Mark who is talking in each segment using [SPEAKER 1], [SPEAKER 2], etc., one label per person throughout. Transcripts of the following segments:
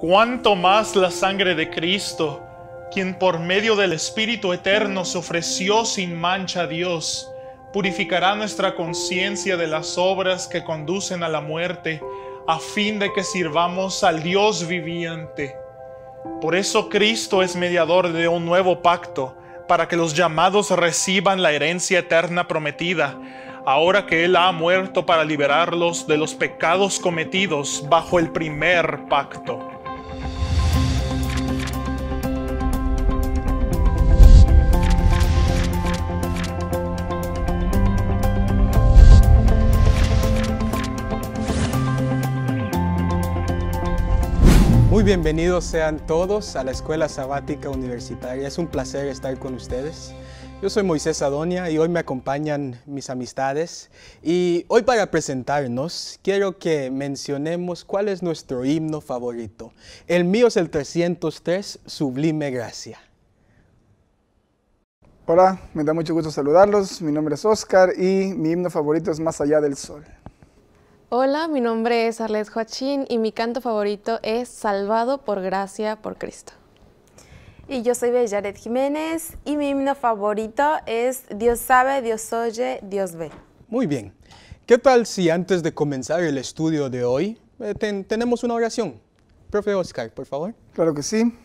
[SPEAKER 1] Cuanto más la sangre de Cristo, quien por medio del Espíritu Eterno se ofreció sin mancha a Dios, purificará nuestra conciencia de las obras que conducen a la muerte, a fin de que sirvamos al Dios viviente. Por eso Cristo es mediador de un
[SPEAKER 2] nuevo pacto, para que los llamados reciban la herencia eterna prometida, ahora que Él ha muerto para liberarlos de los pecados cometidos bajo el primer pacto. Muy bienvenidos sean todos a la Escuela Sabática Universitaria. Es un placer estar con ustedes. Yo soy Moisés Adonia y hoy me acompañan mis amistades. Y hoy para presentarnos, quiero que mencionemos cuál es nuestro himno favorito. El mío es el 303, Sublime Gracia.
[SPEAKER 1] Hola, me da mucho gusto saludarlos. Mi nombre es Oscar y mi himno favorito es Más allá del Sol.
[SPEAKER 3] Hola, mi nombre es Arlette Joachín y mi canto favorito es Salvado por gracia por Cristo. Y yo soy Bellaret
[SPEAKER 4] Jiménez y mi himno favorito es Dios sabe, Dios oye, Dios ve.
[SPEAKER 2] Muy bien. ¿Qué tal si antes de comenzar el estudio de hoy eh, tenemos una oración? Profe Oscar, por favor. Claro que sí.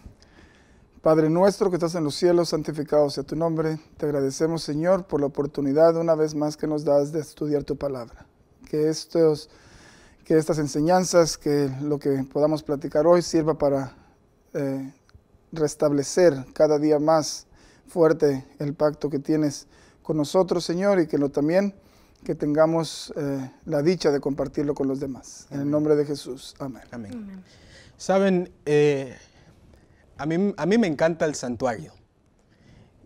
[SPEAKER 2] Padre nuestro que estás en
[SPEAKER 1] los cielos, santificado sea tu nombre. Te agradecemos, Señor, por la oportunidad una vez más que nos das de estudiar tu palabra que, estos, que estas enseñanzas, que lo que podamos platicar hoy sirva para eh, restablecer cada día más fuerte el pacto que tienes con nosotros, Señor, y que lo también que tengamos eh, la dicha de compartirlo con los demás. En el nombre de Jesús. Amén. Amén.
[SPEAKER 2] Saben, eh, a, mí, a mí me encanta el santuario.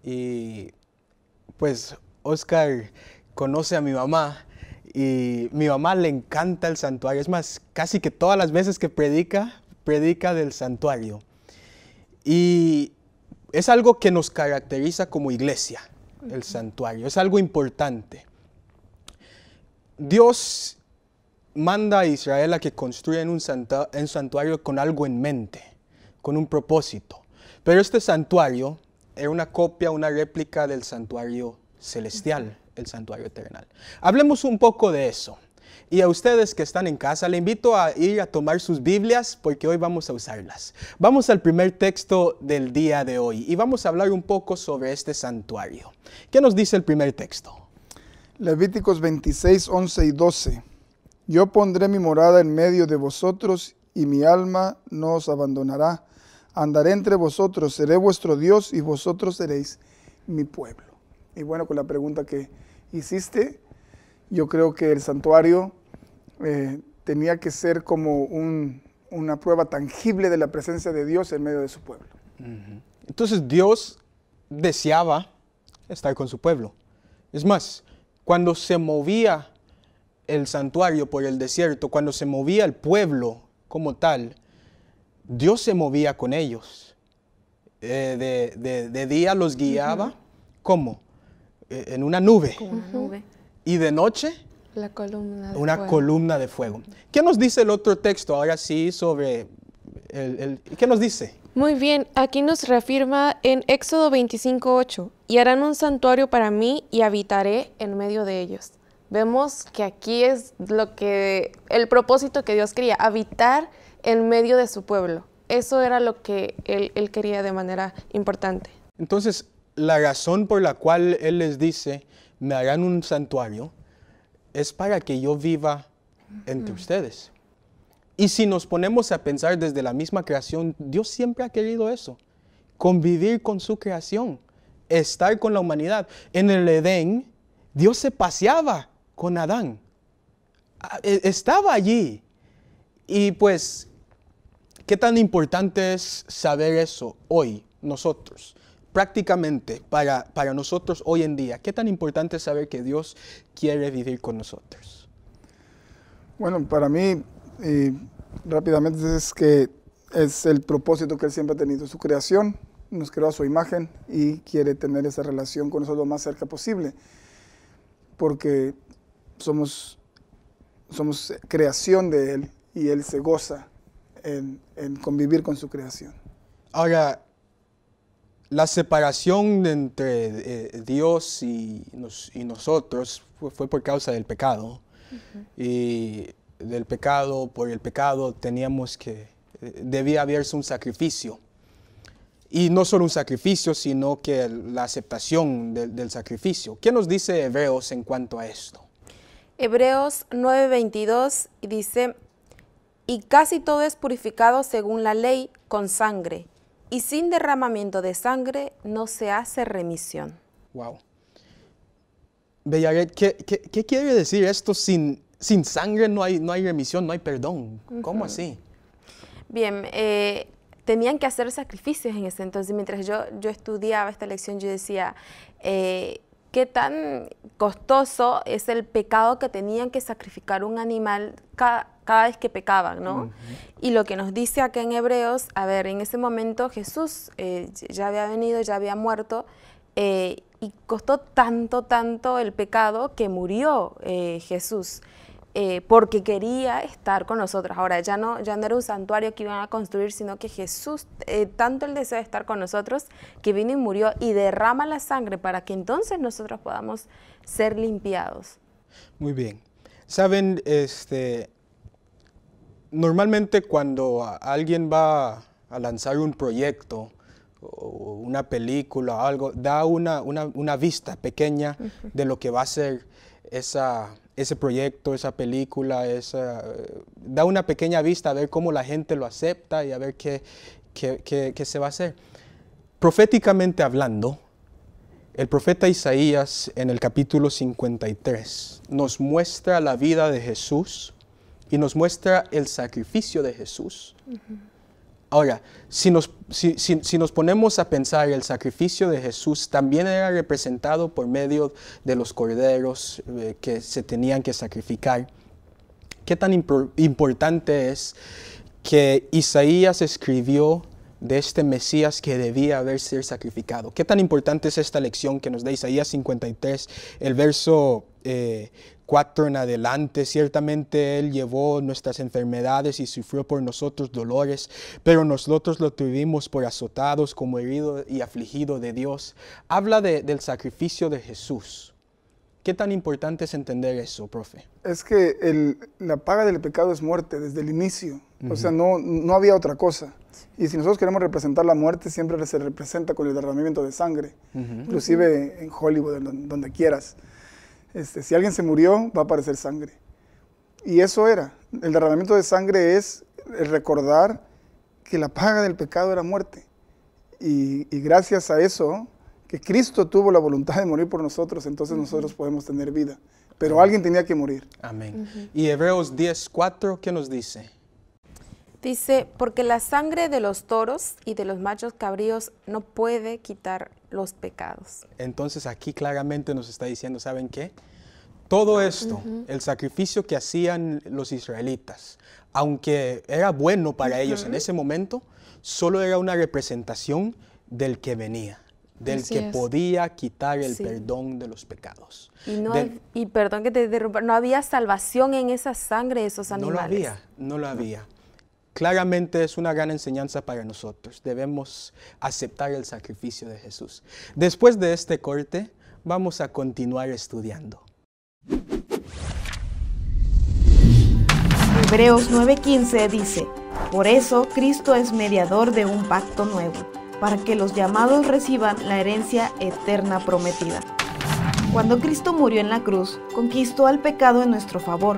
[SPEAKER 2] Y pues Oscar conoce a mi mamá y mi mamá le encanta el santuario. Es más, casi que todas las veces que predica, predica del santuario. Y es algo que nos caracteriza como iglesia, el santuario. Es algo importante. Dios manda a Israel a que construyan un, santuario con algo en mente, con un propósito. Pero este santuario era una copia, una réplica del santuario celestial, el santuario eternal. Hablemos un poco de eso. Y a ustedes que están en casa, le invito a ir a tomar sus Biblias porque hoy vamos a usarlas. Vamos al primer texto del día de hoy y vamos a hablar un poco sobre este santuario. ¿Qué nos dice el primer texto? Levíticos
[SPEAKER 1] 26, 11 y 12. Yo pondré mi morada en medio de vosotros y mi alma no os abandonará. Andaré entre vosotros, seré vuestro Dios y vosotros seréis mi pueblo. Y bueno, con la pregunta que hiciste, yo creo que el santuario eh, tenía que ser como una prueba tangible de la presencia de Dios en medio de su pueblo.
[SPEAKER 2] Entonces Dios deseaba estar con su pueblo. Es más, cuando se movía el santuario por el desierto, cuando se movía el pueblo como tal, Dios se movía con ellos. Eh, de, de, día los guiaba. ¿Cómo? Eh, en una nube. Y de noche,
[SPEAKER 3] la columna una columna
[SPEAKER 2] de fuego. ¿Qué nos dice el otro texto ahora sí sobre el, ¿Qué nos dice?
[SPEAKER 3] Muy bien, aquí nos reafirma en Éxodo 8 y harán un santuario para mí y habitaré en medio de ellos. Vemos que aquí es lo que, el propósito que Dios quería, habitar en medio de su pueblo. Eso era lo que él quería de manera importante.
[SPEAKER 2] Entonces, la razón por la cual Él les dice, me harán un santuario, es para que yo viva entre ustedes. Y si nos ponemos a pensar desde la misma creación, Dios siempre ha querido eso, convivir con su creación, estar con la humanidad. En el Edén, Dios se paseaba con Adán, ah, e, estaba allí. Y pues, ¿qué tan importante es saber eso hoy, nosotros? prácticamente para, nosotros hoy en día? ¿Qué tan importante es saber que Dios quiere vivir con nosotros?
[SPEAKER 1] Bueno, para mí, rápidamente es que es el propósito que Él siempre ha tenido, su creación, nos creó a su imagen y quiere tener esa relación con nosotros lo más cerca posible, porque somos, somos creación de Él y Él se goza en, en convivir con su creación.
[SPEAKER 2] Ahora, la separación entre eh, Dios y, nosotros fue, por causa del pecado. Y del pecado, por el pecado teníamos que, eh, debía haberse un sacrificio. Y no solo un sacrificio, sino que la aceptación del sacrificio. ¿Qué nos dice Hebreos en cuanto a esto?
[SPEAKER 4] Hebreos 9:22 dice, y casi todo es purificado según la ley con sangre y sin derramamiento de sangre no se hace remisión.
[SPEAKER 2] Wow. Bellaret, ¿qué, quiere decir esto? Sin, sangre no hay, no hay remisión, no hay perdón. ¿Cómo así?
[SPEAKER 4] Bien, eh, tenían que hacer sacrificios en ese entonces. Mientras yo, yo estudiaba esta lección, yo decía, eh, qué tan costoso es el pecado que tenían que sacrificar un animal cada, vez que pecaban, ¿no? Y lo que nos dice acá en Hebreos, a ver, en ese momento Jesús eh, ya había venido, ya había muerto, eh, y costó tanto, tanto el pecado que murió eh, Jesús. Eh, porque quería estar con nosotros. Ahora, ya no, ya no era un santuario que iban a construir, sino que Jesús, eh, tanto el deseo de estar con nosotros, que vino y murió y derrama la sangre para que entonces nosotros podamos ser limpiados.
[SPEAKER 2] Muy bien. Saben, este, normalmente cuando alguien va a lanzar un proyecto, o una película o algo, da una, una, vista pequeña de lo que va a ser esa, ese proyecto, esa película, esa, eh, da una pequeña vista a ver cómo la gente lo acepta y a ver qué, se va a hacer. Proféticamente hablando, el profeta Isaías en el capítulo 53 nos muestra la vida de Jesús y nos muestra el sacrificio de Jesús. Ahora, si nos, si, nos, ponemos a pensar, el sacrificio de Jesús también era representado por medio de los corderos eh, que se tenían que sacrificar. ¿Qué tan importante es que Isaías escribió de este Mesías que debía haber sido sacrificado? ¿Qué tan importante es esta lección que nos da Isaías 53, el verso eh, 4 en adelante. Ciertamente Él llevó nuestras enfermedades y sufrió por nosotros dolores, pero nosotros lo tuvimos por azotados, como herido y afligido de Dios. Habla del sacrificio de Jesús. ¿Qué tan importante es entender eso, profe?
[SPEAKER 1] Es que la paga del pecado es muerte desde el inicio. O sea, no, no había otra cosa. Y si nosotros queremos representar la muerte, siempre se representa con el derramamiento de sangre,
[SPEAKER 5] inclusive
[SPEAKER 1] en Hollywood, donde quieras. Este, si alguien se murió, va a aparecer sangre. Y eso era. El derramamiento de sangre es el recordar que la paga del pecado era muerte. Y, gracias a eso, que Cristo tuvo la voluntad de morir por nosotros, entonces nosotros podemos tener vida. Pero alguien
[SPEAKER 2] tenía que morir. Amén. Y Hebreos 10, 4, ¿qué nos dice?
[SPEAKER 4] Dice, porque la sangre de los toros y de los machos cabríos no puede quitar los pecados.
[SPEAKER 2] Entonces aquí claramente nos está diciendo, ¿saben qué? Todo esto, el sacrificio que hacían los israelitas, aunque era bueno para ellos en ese momento, solo era una representación del que venía, del que podía quitar el perdón de los pecados.
[SPEAKER 4] Y, perdón que te derrumba, no había salvación en esa sangre de esos animales. No lo había,
[SPEAKER 2] no lo había. Claramente es una gran enseñanza para nosotros. Debemos aceptar el sacrificio de Jesús. Después de este corte, vamos a continuar estudiando.
[SPEAKER 6] Hebreos 9:15 dice, Por eso Cristo es mediador de un pacto nuevo, para que los llamados reciban la herencia eterna prometida. Cuando Cristo murió en la cruz, conquistó al pecado en nuestro favor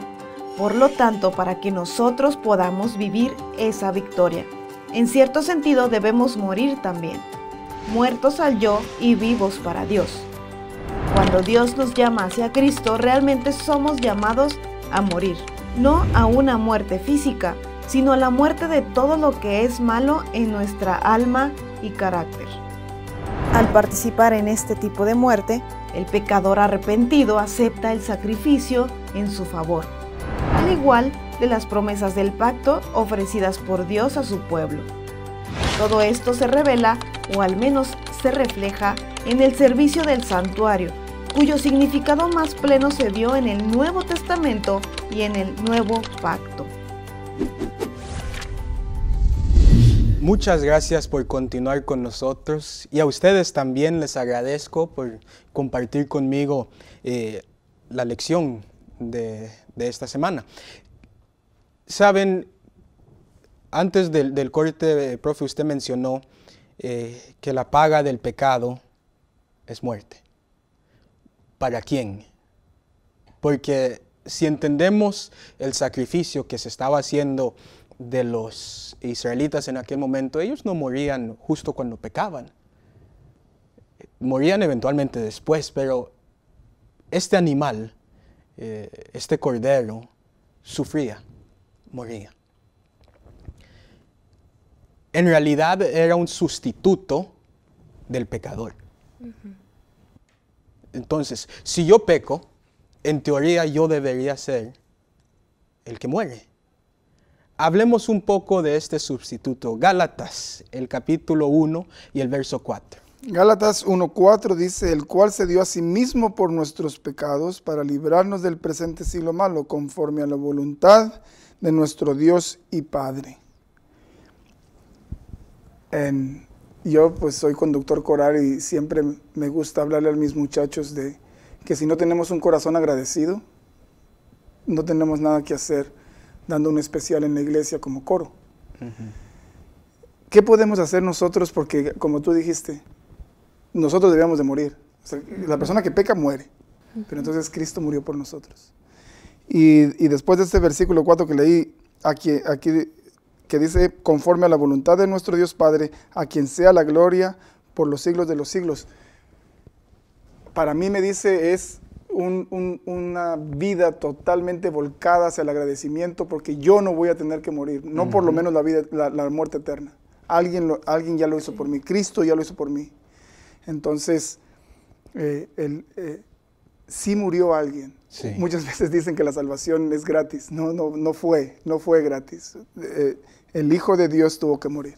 [SPEAKER 6] por lo tanto, para que nosotros podamos vivir esa victoria. En cierto sentido debemos morir también, muertos al yo y vivos para Dios. Cuando Dios nos llama hacia Cristo, realmente somos llamados a morir, no a una muerte física, sino a la muerte de todo lo que es malo en nuestra alma y carácter. Al participar en este tipo de muerte, el pecador arrepentido acepta el sacrificio en su favor igual de las promesas del pacto ofrecidas por Dios a su pueblo. Todo esto se revela, o al menos se refleja, en el servicio del santuario, cuyo significado más pleno se dio en el Nuevo Testamento y en el Nuevo Pacto.
[SPEAKER 2] Muchas gracias por continuar con nosotros y a ustedes también les agradezco por compartir conmigo eh, la lección de, de esta semana. Saben, antes del, del corte, eh, profe, usted mencionó eh, que la paga del pecado es muerte. ¿Para quién? Porque si entendemos el sacrificio que se estaba haciendo de los israelitas en aquel momento, ellos no morían justo cuando pecaban. Morían eventualmente después, pero este animal eh, este cordero sufría, moría. En realidad era un sustituto del pecador. Entonces, si yo peco, en teoría yo debería ser el que muere. Hablemos un poco de este sustituto. Gálatas, el capítulo 1 y el verso 4. Gálatas
[SPEAKER 1] 1.4 dice, el cual se dio a sí mismo por nuestros pecados para librarnos del presente siglo malo, conforme a la voluntad de nuestro Dios y Padre. yo pues soy conductor coral y siempre me gusta hablarle a mis muchachos de que si no tenemos un corazón agradecido, no tenemos nada que hacer dando un especial en la iglesia como coro. ¿Qué podemos hacer nosotros? Porque como tú dijiste, nosotros debíamos de morir. la persona que peca muere, pero entonces Cristo murió por nosotros. Y, después de este versículo 4 que leí, aquí, aquí que dice, conforme a la voluntad de nuestro Dios Padre, a quien sea la gloria por los siglos de los siglos. Para mí me dice, es una vida totalmente volcada hacia el agradecimiento, porque yo no voy a tener que morir, no por lo menos la, vida, la, muerte eterna. Alguien, alguien ya lo hizo por mí, Cristo ya lo hizo por mí. Entonces, eh, eh, si murió alguien. Muchas veces dicen que la salvación es gratis. No, no, no fue, no fue gratis. Eh, el Hijo de Dios tuvo que morir.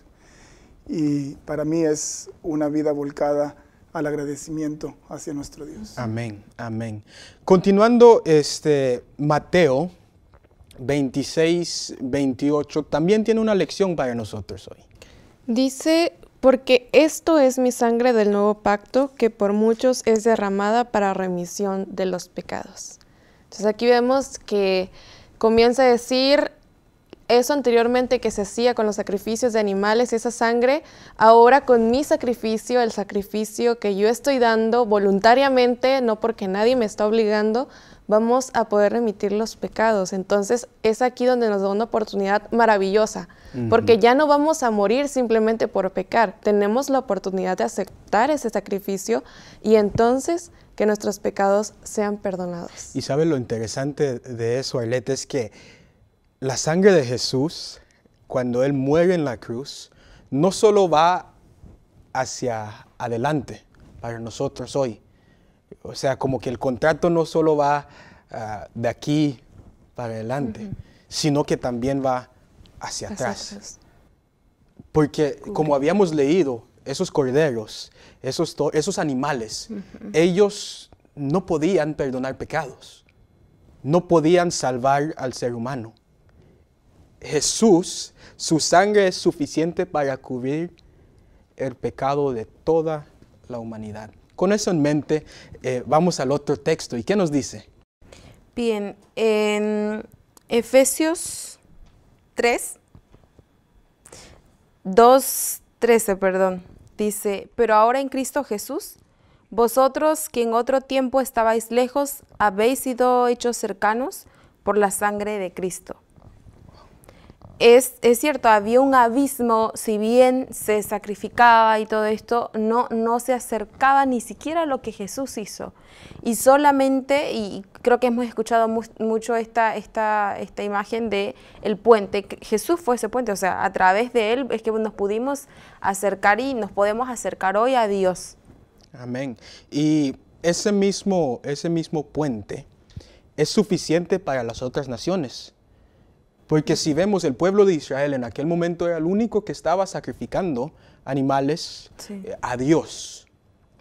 [SPEAKER 1] Y para mí es una vida volcada al agradecimiento hacia nuestro Dios.
[SPEAKER 2] Amén, amén. Continuando, este, Mateo 26, 28 también tiene una lección para nosotros hoy.
[SPEAKER 3] Dice, porque esto es mi sangre del nuevo pacto que por muchos es derramada para remisión de los pecados. Entonces aquí vemos que comienza a decir eso anteriormente que se hacía con los sacrificios de animales, esa sangre, ahora con mi sacrificio, el sacrificio que yo estoy dando voluntariamente, no porque nadie me está obligando, vamos a poder remitir los pecados. Entonces es aquí donde nos da una oportunidad maravillosa, porque ya no vamos a morir simplemente por pecar, tenemos la oportunidad de aceptar ese sacrificio y entonces que nuestros pecados sean perdonados.
[SPEAKER 2] Y sabes lo interesante de eso, Arlette, es que la sangre de Jesús, cuando Él muere en la cruz, no solo va hacia adelante para nosotros hoy, o sea, como que el contrato no solo va ah, de aquí para adelante, sino que también va hacia, atrás. Porque como habíamos leído, esos corderos, esos, esos animales, ellos no podían perdonar pecados, no podían salvar al ser humano. Jesús, su sangre es suficiente para cubrir el pecado de toda la humanidad. Con eso en mente, eh, vamos al otro texto. ¿Y qué nos dice?
[SPEAKER 4] Bien, en Efesios 3, 2, 13, perdón, dice, pero ahora en Cristo Jesús, vosotros que en otro tiempo estabais lejos, habéis sido hechos cercanos por la sangre de Cristo es, cierto, había un abismo, si bien se sacrificaba y todo esto, no, no se acercaba ni siquiera a lo que Jesús hizo. Y solamente, y creo que hemos escuchado mucho esta, esta, imagen de el puente, Jesús fue ese puente, o sea, a través de él es que nos pudimos acercar y nos podemos acercar hoy a Dios.
[SPEAKER 2] Amén. Y ese mismo, ese mismo puente es suficiente para las otras naciones porque si vemos el pueblo de Israel en aquel momento era el único que estaba sacrificando animales eh, a Dios.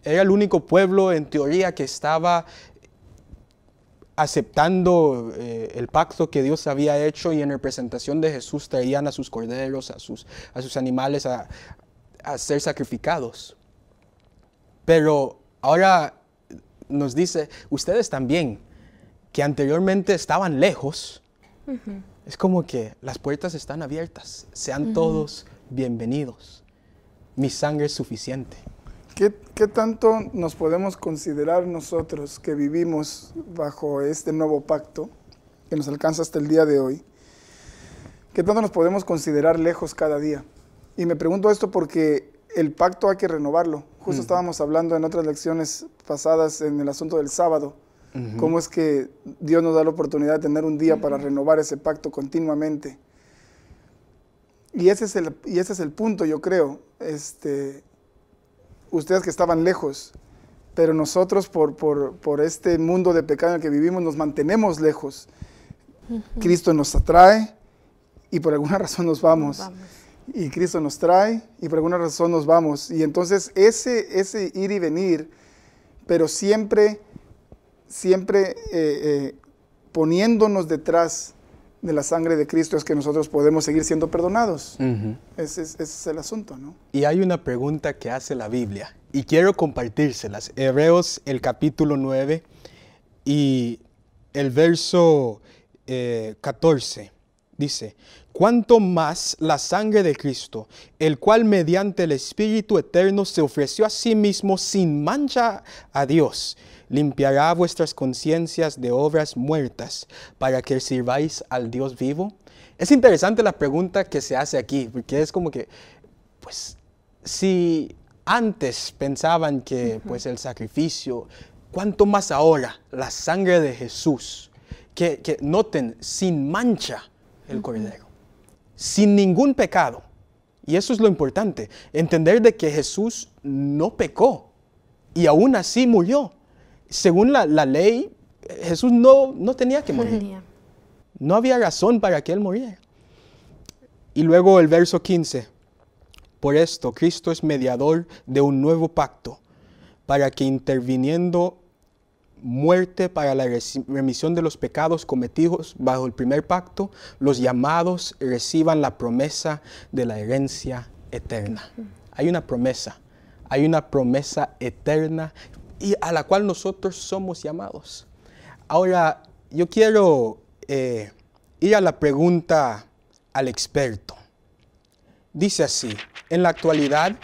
[SPEAKER 2] Era el único pueblo en teoría que estaba aceptando eh, el pacto que Dios había hecho y en representación de Jesús traían a sus corderos, a sus, a sus animales a, ser sacrificados. Pero ahora nos dice, ustedes también, que anteriormente estaban lejos, es como que las puertas están abiertas, sean todos bienvenidos. Mi sangre es suficiente. ¿Qué, tanto
[SPEAKER 1] nos podemos considerar nosotros que vivimos bajo este nuevo pacto que nos alcanza hasta el día de hoy? ¿Qué tanto nos podemos considerar lejos cada día? Y me pregunto esto porque el pacto hay que renovarlo. Justo mm. estábamos hablando en otras lecciones pasadas en el asunto del sábado. ¿Cómo es que Dios nos da la oportunidad de tener un día para renovar ese pacto continuamente? Y ese es el, y ese es el punto, yo creo. Este, ustedes que estaban lejos, pero nosotros por, por, este mundo de pecado en el que vivimos nos mantenemos lejos. Cristo nos atrae y por alguna razón nos vamos. Y Cristo nos trae y por alguna razón nos vamos. Y entonces ese, ese ir y venir, pero siempre siempre eh, eh, poniéndonos detrás de la sangre de Cristo es que nosotros podemos seguir siendo perdonados. ese, es, el asunto, ¿no?
[SPEAKER 2] Y hay una pregunta que hace la Biblia y quiero compartírselas. Hebreos el capítulo 9 y el verso 14 eh, dice, ¿cuánto más la sangre de Cristo, el cual mediante el Espíritu Eterno se ofreció a sí mismo sin mancha a Dios? limpiará vuestras conciencias de obras muertas para que sirváis al Dios vivo? Es interesante la pregunta que se hace aquí, porque es como que, pues, si antes pensaban que pues el sacrificio, ¿cuánto más ahora la sangre de Jesús, que, que noten sin mancha el cordero, sin ningún pecado. Y eso es lo importante, entender de que Jesús no pecó y aún así murió según la, ley, Jesús no, no, tenía que morir. No había razón para que él muriera. Y luego el verso 15. Por esto Cristo es mediador de un nuevo pacto, para que interviniendo muerte para la remisión de los pecados cometidos bajo el primer pacto, los llamados reciban la promesa de la herencia eterna. Hay una promesa, hay una promesa eterna y a la cual nosotros somos llamados. Ahora, yo quiero eh, ir a la pregunta al experto. Dice así, en la actualidad,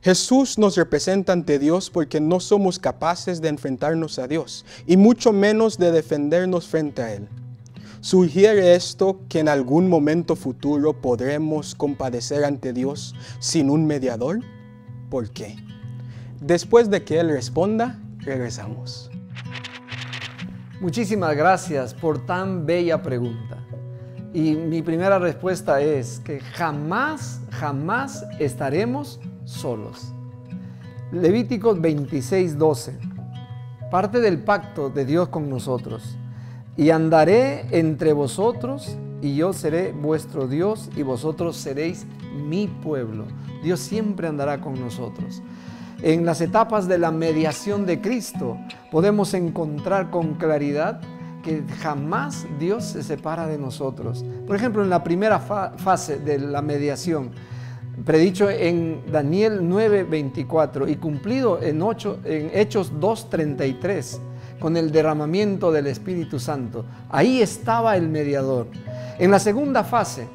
[SPEAKER 2] Jesús nos representa ante Dios porque no somos capaces de enfrentarnos a Dios y mucho menos de defendernos frente a Él. Sugiere esto que en algún momento futuro podremos compadecer ante Dios sin un mediador. ¿Por qué? Después
[SPEAKER 5] de que Él responda, regresamos. Muchísimas gracias por tan bella pregunta. Y mi primera respuesta es que jamás, jamás estaremos solos. Levítico 26, 12. Parte del pacto de Dios con nosotros. Y andaré entre vosotros y yo seré vuestro Dios y vosotros seréis mi pueblo. Dios siempre andará con nosotros en las etapas de la mediación de Cristo, podemos encontrar con claridad que jamás Dios se separa de nosotros. Por ejemplo, en la primera fase de la mediación, predicho en Daniel 9:24 y cumplido en, en Hechos 2:33 con el derramamiento del Espíritu Santo. Ahí estaba el mediador. En la segunda fase,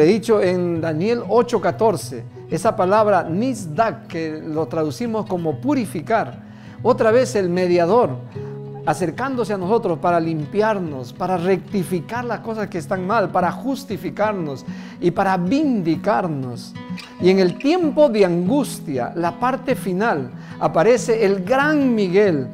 [SPEAKER 5] dicho en Daniel 8:14, esa palabra nizdak, que lo traducimos como purificar. Otra vez el mediador acercándose a nosotros para limpiarnos, para rectificar las cosas que están mal, para justificarnos y para vindicarnos. Y en el tiempo de angustia, la parte final, aparece el gran Miguel,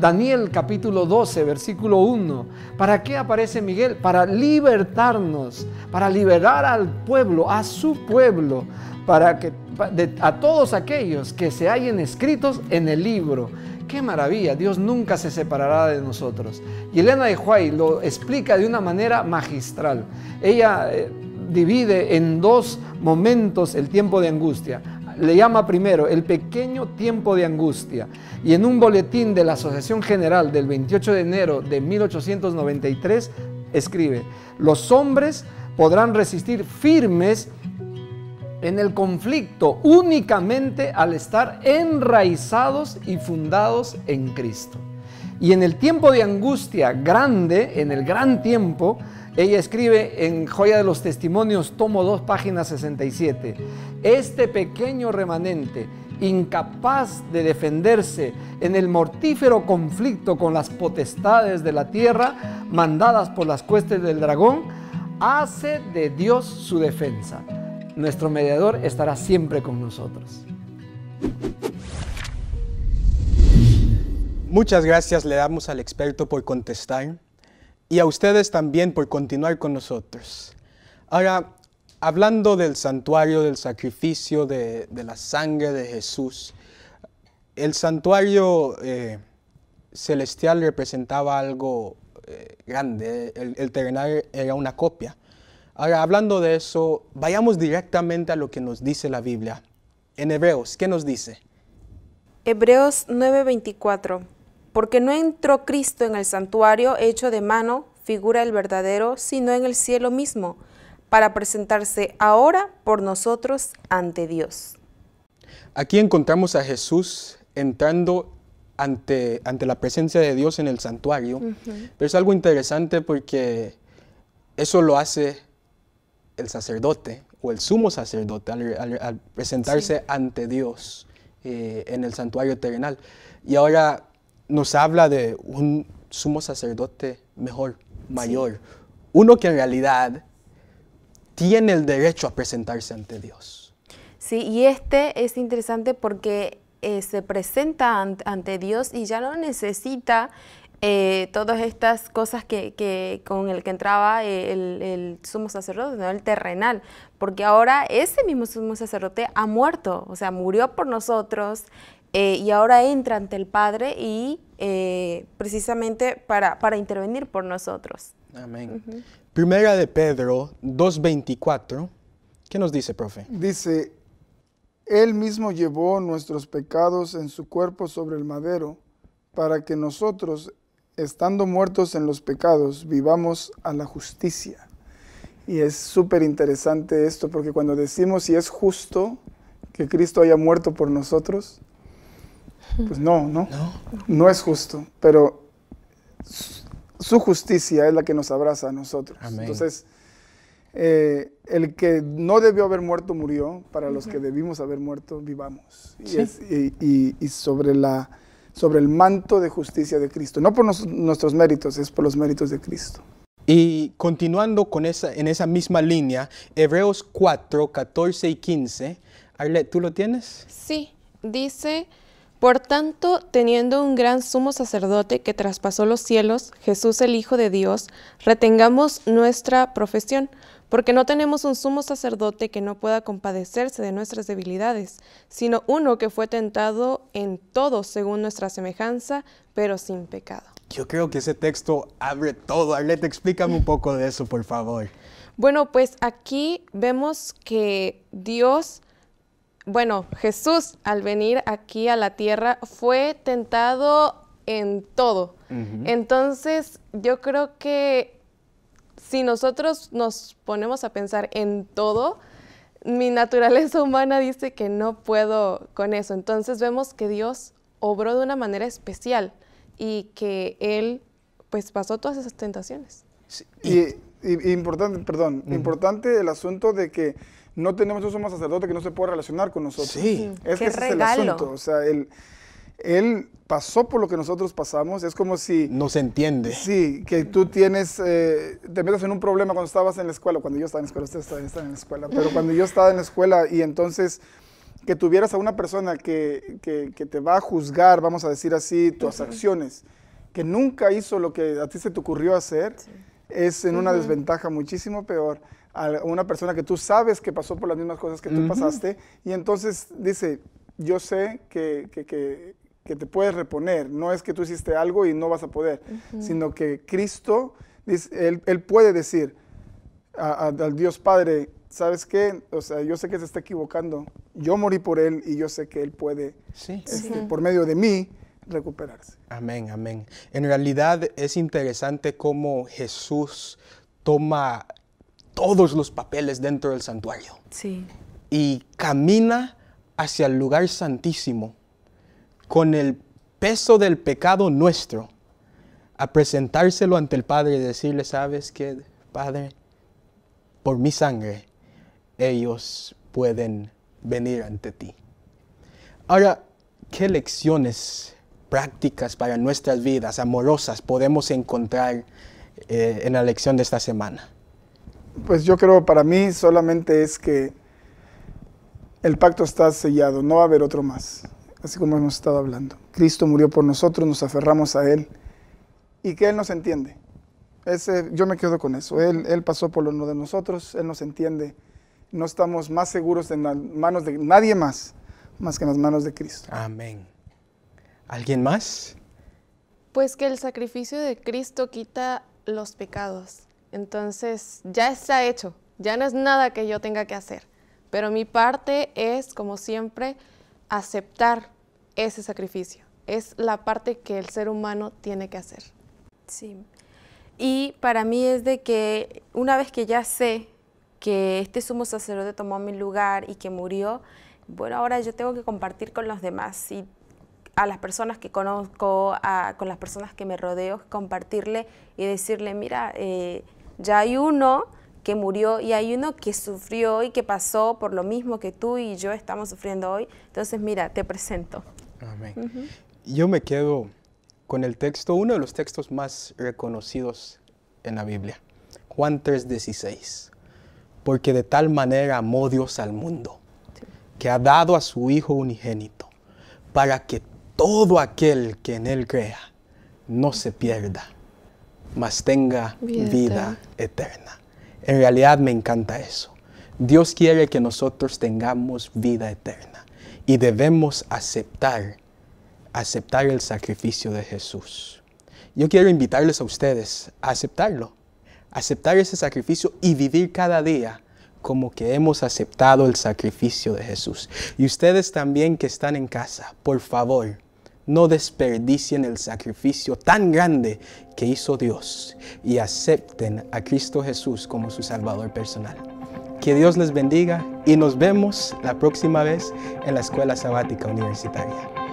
[SPEAKER 5] Daniel capítulo 12, versículo 1. ¿Para qué aparece Miguel? Para libertarnos, para liberar al pueblo, a su pueblo, para que a todos aquellos que se hallen escritos en el libro. Qué maravilla, Dios nunca se separará de nosotros. Y Elena de Huay lo explica de una manera magistral. Ella eh, divide en dos momentos el tiempo de angustia. Le llama primero el pequeño tiempo de angustia. Y en un boletín de la Asociación General del 28 de enero de 1893 escribe, los hombres podrán resistir firmes en el conflicto únicamente al estar enraizados y fundados en Cristo. Y en el tiempo de angustia grande, en el gran tiempo, ella escribe en Joya de los Testimonios, tomo 2, página 67. Este pequeño remanente, incapaz de defenderse en el mortífero conflicto con las potestades de la tierra, mandadas por las cuestas del dragón, hace de Dios su defensa. Nuestro mediador estará siempre con nosotros. Muchas
[SPEAKER 2] gracias le damos al experto por contestar y a ustedes también por continuar con nosotros. Ahora, hablando del santuario, del sacrificio, de, la sangre de Jesús, el santuario eh, celestial representaba algo eh, grande, el, el terrenal era una copia. Ahora, hablando de eso, vayamos directamente a lo que nos dice la Biblia. En Hebreos, ¿qué nos dice? Hebreos
[SPEAKER 4] 9:24 porque no entró Cristo en el santuario hecho de mano, figura el verdadero, sino en el cielo mismo, para presentarse ahora por nosotros ante Dios.
[SPEAKER 2] Aquí encontramos a Jesús entrando ante, ante la presencia de Dios en el santuario, pero es algo interesante porque eso lo hace el sacerdote o el sumo sacerdote al, presentarse ante Dios eh, en el santuario terrenal. Y ahora nos habla de un sumo sacerdote mejor, mayor, uno que en realidad tiene el derecho a presentarse ante Dios.
[SPEAKER 4] Sí, y este es interesante porque eh, se presenta ante Dios y ya no necesita eh, todas estas cosas que, con el que entraba eh, el, sumo sacerdote, el terrenal, porque ahora ese mismo sumo sacerdote ha muerto, o sea, murió por nosotros, eh, y ahora entra ante el Padre y eh, precisamente para, para, intervenir por nosotros.
[SPEAKER 2] Amén. Primera de Pedro 2.24, ¿qué nos dice, profe?
[SPEAKER 1] Dice, Él mismo llevó nuestros pecados en su cuerpo sobre el madero, para que nosotros, estando muertos en los pecados, vivamos a la justicia. Y es súper interesante esto, porque cuando decimos si es justo que Cristo haya muerto por nosotros, pues no, no, no, es justo, pero su justicia es la que nos abraza a nosotros. Entonces, eh, el que no debió haber muerto murió, para los que debimos haber muerto vivamos. Y, sobre, la, sobre el manto de justicia de Cristo, no por nuestros méritos, es por los méritos de Cristo.
[SPEAKER 2] Y continuando con esa, en esa misma línea, Hebreos 4, 14 y 15, Arlet, ¿tú lo tienes?
[SPEAKER 3] Sí, dice... Por tanto, teniendo un gran sumo sacerdote que traspasó los cielos, Jesús el Hijo de Dios, retengamos nuestra profesión, porque no tenemos un sumo sacerdote que no pueda compadecerse de nuestras debilidades, sino uno que fue tentado en todo según nuestra semejanza, pero sin pecado.
[SPEAKER 2] Yo creo que ese texto abre todo. Arlette, explícame un poco de eso, por favor.
[SPEAKER 3] Bueno, pues aquí vemos que Dios bueno, Jesús al venir aquí a la tierra fue tentado en todo. Entonces, yo creo que si nosotros nos ponemos a pensar en todo, mi naturaleza humana dice que no puedo con eso. Entonces vemos que Dios obró de una manera especial y que Él pues pasó todas esas tentaciones.
[SPEAKER 1] y, importante, perdón, importante el asunto de que no tenemos un sacerdote que no se pueda relacionar con nosotros. Sí, es que es el asunto. O sea, él, pasó por lo que nosotros pasamos. Es como si. Nos entiende. Sí, que tú tienes. Eh, te metas en un problema cuando estabas en la escuela. Cuando yo estaba en la escuela, ustedes están en la escuela. Pero cuando yo estaba en la escuela y entonces que tuvieras a una persona que, te va a juzgar, vamos a decir así, tus acciones, que nunca hizo lo que a ti se te ocurrió hacer. es en una desventaja muchísimo peor a una persona que tú sabes que pasó por las mismas cosas que tú pasaste, y entonces dice, yo sé que, te puedes reponer, no es que tú hiciste algo y no vas a poder, sino que Cristo, él, puede decir al Dios Padre, ¿sabes qué? O sea, yo sé que se está equivocando, yo morí por él y yo sé que él puede, este, por medio de mí,
[SPEAKER 2] recuperarse. Amén, amén. En realidad es interesante cómo Jesús toma todos los papeles dentro del santuario. Sí. Y camina hacia el lugar santísimo con el peso del pecado nuestro a presentárselo ante el Padre y decirle, ¿sabes qué, Padre? Por mi sangre ellos pueden venir ante ti. Ahora, ¿qué lecciones prácticas para nuestras vidas amorosas podemos encontrar eh, en la lección de esta semana?
[SPEAKER 1] Pues yo creo para mí solamente es que el pacto está sellado, no va a haber otro más, así como hemos estado hablando. Cristo murió por nosotros, nos aferramos a Él y que Él nos entiende. Ese, yo me quedo con eso. Él, pasó por uno de nosotros, Él nos entiende. No estamos más seguros en las manos de nadie más, más que en las manos de Cristo.
[SPEAKER 2] Amén. ¿Alguien más?
[SPEAKER 3] Pues que el sacrificio de Cristo quita los pecados. Entonces ya está hecho, ya no es nada que yo tenga que hacer, pero mi parte es, como siempre, aceptar ese sacrificio. Es la parte que el ser humano tiene que hacer. Sí. Y
[SPEAKER 4] para mí es de que una vez que ya sé que este sumo sacerdote tomó mi lugar y que murió, bueno, ahora yo tengo que compartir con los demás y a las personas que conozco, con las personas que me rodeo, compartirle y decirle, mira, eh, ya hay uno que murió y hay uno que sufrió y que pasó por lo mismo que tú y yo estamos sufriendo hoy. Entonces, mira, te presento.
[SPEAKER 1] Amén.
[SPEAKER 2] Yo me quedo con el texto, uno de los textos más reconocidos en la Biblia, Juan 3:16, porque de tal manera amó Dios al mundo, que ha dado a su Hijo unigénito, para que todo aquel que en Él crea no se pierda, mas tenga vida, vida eterna. En realidad me encanta eso. Dios quiere que nosotros tengamos vida eterna y debemos aceptar, aceptar el sacrificio de Jesús. Yo quiero invitarles a ustedes a aceptarlo, aceptar ese sacrificio y vivir cada día como que hemos aceptado el sacrificio de Jesús. Y ustedes también que están en casa, por favor, no desperdicien el sacrificio tan grande que hizo Dios y acepten a Cristo Jesús como su Salvador personal. Que Dios les bendiga y nos vemos la próxima vez en la Escuela Sabática Universitaria.